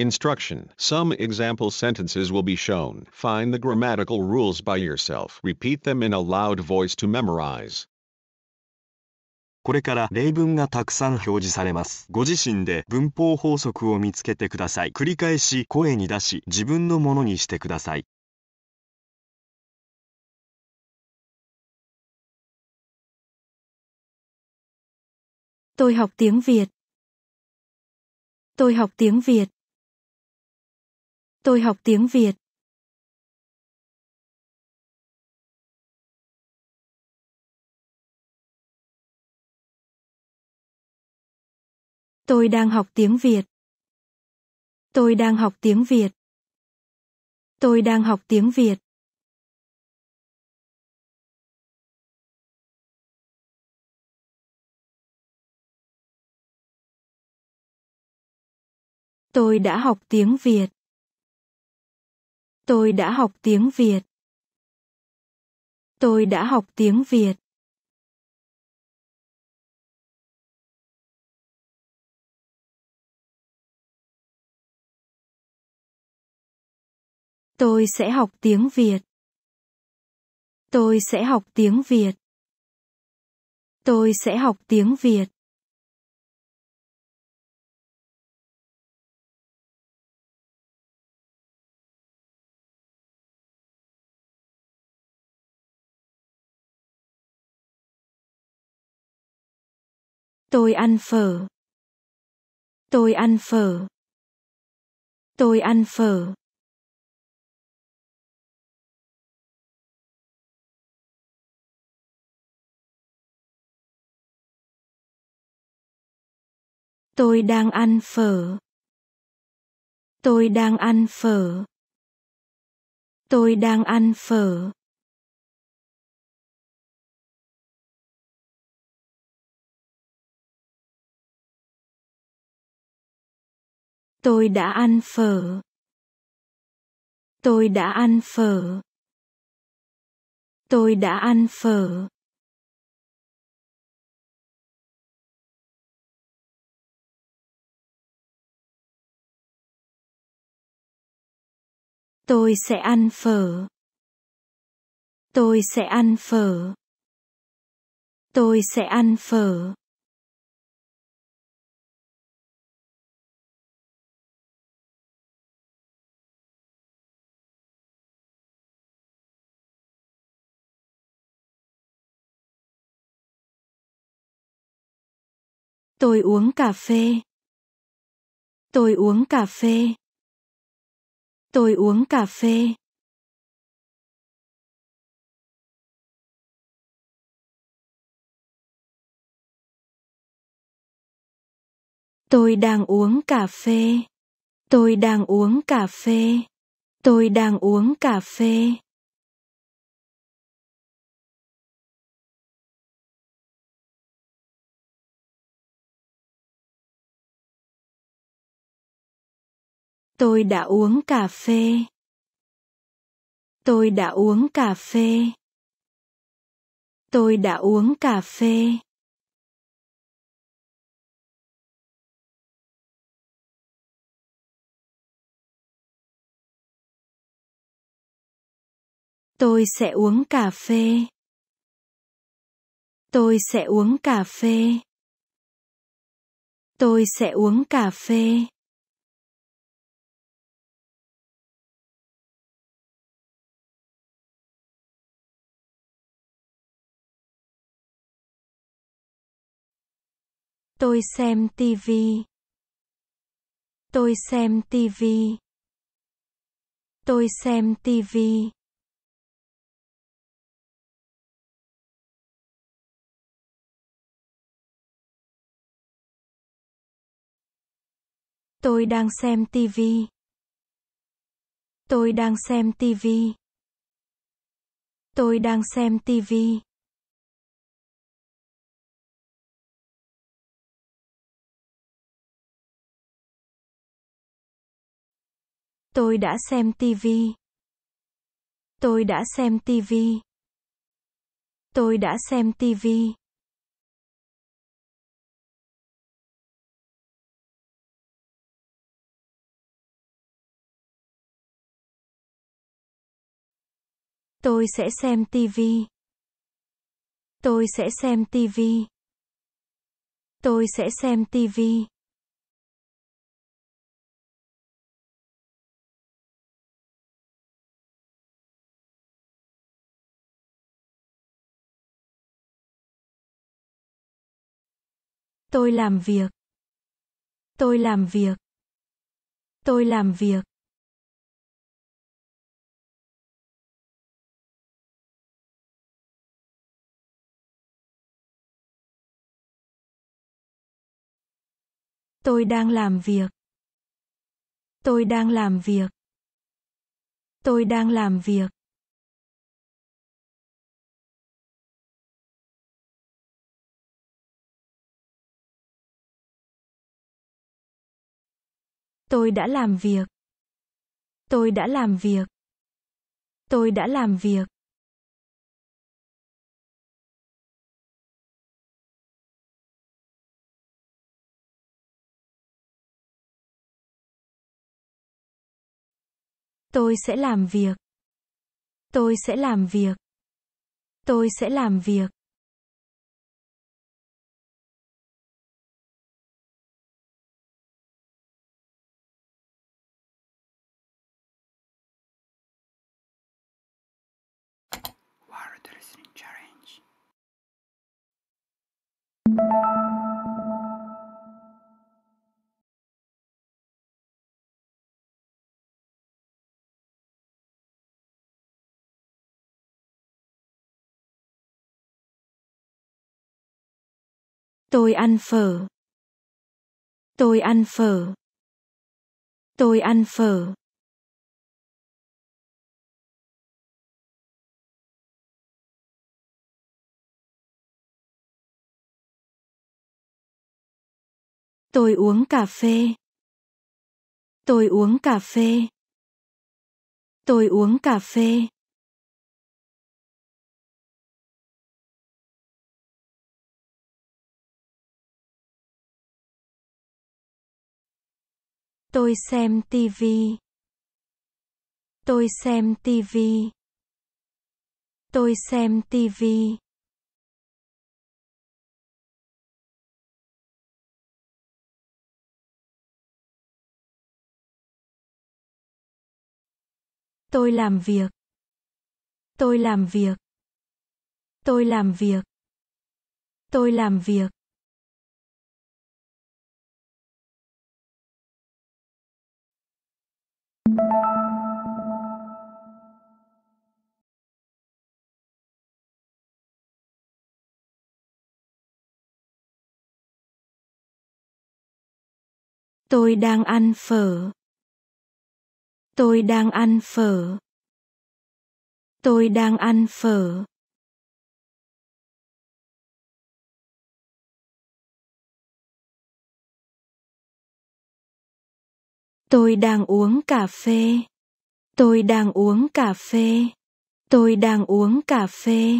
Instruction. Some example sentences will be shown. Find the grammatical rules by yourself. Repeat them in a loud voice to memorize. これから例文がたくさん表示されます。ご自身で文法法則を見つけてください。繰り返し声に出し自分のものにしてください。Tôi học tiếng Việt. Tôi học tiếng Việt. tôi học tiếng Việt. Tôi đang học tiếng Việt. Tôi đang học tiếng Việt. Tôi đang học tiếng Việt. Tôi đã học tiếng Việt. Tôi đã học tiếng Việt. Tôi đã học tiếng Việt. Tôi sẽ học tiếng Việt. Tôi sẽ học tiếng Việt. Tôi sẽ học tiếng Việt. Tôi ăn phở. Tôi ăn phở. Tôi ăn phở. Tôi đang ăn phở. Tôi đang ăn phở. Tôi đang ăn phở. Tôi đã ăn phở. Tôi đã ăn phở. Tôi đã ăn phở. Tôi sẽ ăn phở. Tôi sẽ ăn phở. Tôi sẽ ăn phở. Tôi uống cà phê. Tôi uống cà phê. Tôi uống cà phê. Tôi đang uống cà phê. Tôi đang uống cà phê. Tôi đang uống cà phê. Tôi đã uống cà phê. Tôi đã uống cà phê. Tôi đã uống cà phê. Tôi sẽ uống cà phê. Tôi sẽ uống cà phê. Tôi sẽ uống cà phê. Tôi xem tivi Tôi xem tivi Tôi xem tivi Tôi đang xem tivi Tôi đang xem tivi Tôi đang xem tivi Tôi đã xem TV. Tôi đã xem TV. Tôi đã xem TV. Tôi sẽ xem TV. Tôi sẽ xem TV. Tôi sẽ xem TV. Tôi làm việc. Tôi làm việc. Tôi làm việc. Tôi đang làm việc. Tôi đang làm việc. Tôi đang làm việc. Tôi đã làm việc. Tôi đã làm việc. Tôi đã làm việc. Tôi sẽ làm việc. Tôi sẽ làm việc. Tôi sẽ làm việc. Tôi ăn phở. Tôi ăn phở. Tôi ăn phở. Tôi uống cà phê. Tôi uống cà phê. Tôi uống cà phê. Tôi xem tivi. Tôi xem tivi. Tôi xem tivi. Tôi làm việc. Tôi làm việc. Tôi làm việc. Tôi làm việc. Tôi đang ăn phở. Tôi đang ăn phở. Tôi đang ăn phở. Tôi đang uống cà phê. Tôi đang uống cà phê. Tôi đang uống cà phê.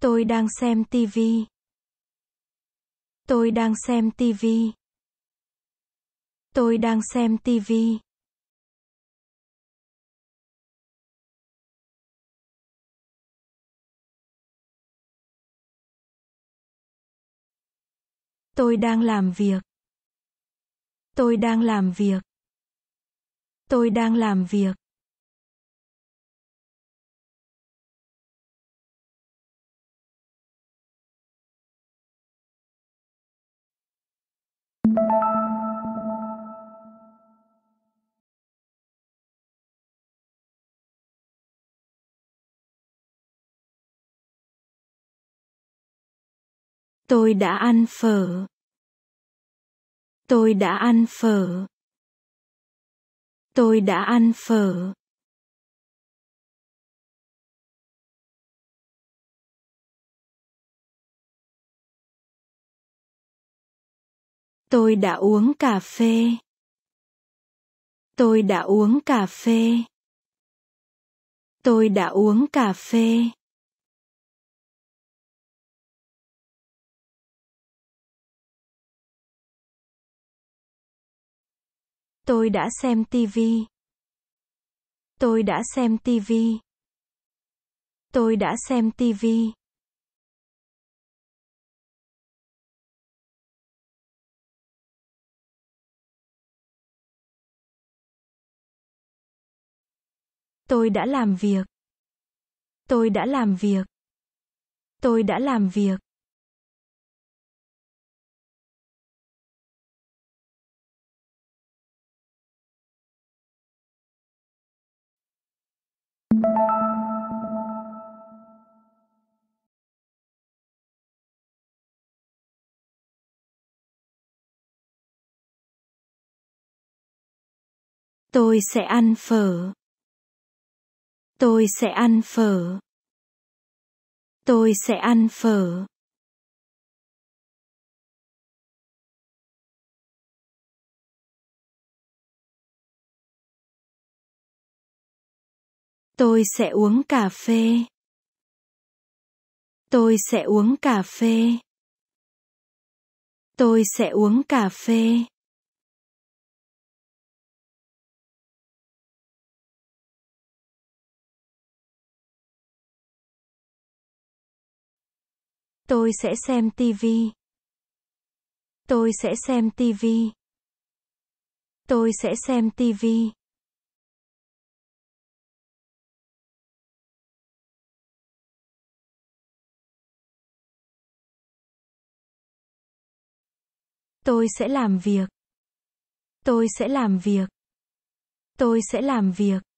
Tôi đang xem tivi, Tôi đang xem tivi, Tôi đang xem tivi, Tôi đang làm việc. Tôi đang làm việc. Tôi đang làm việc. Tôi đã ăn phở. Tôi đã ăn phở. Tôi đã ăn phở. Tôi đã uống cà phê. Tôi đã uống cà phê. Tôi đã uống cà phê. Tôi đã xem tivi. Tôi đã xem tivi. Tôi đã xem tivi. Tôi đã làm việc. Tôi đã làm việc. Tôi đã làm việc. Tôi sẽ ăn phở. Tôi sẽ ăn phở. Tôi sẽ ăn phở. Tôi sẽ uống cà phê. Tôi sẽ uống cà phê. Tôi sẽ uống cà phê. Tôi sẽ xem tivi. Tôi sẽ xem tivi. Tôi sẽ xem tivi. Tôi sẽ làm việc. Tôi sẽ làm việc. Tôi sẽ làm việc.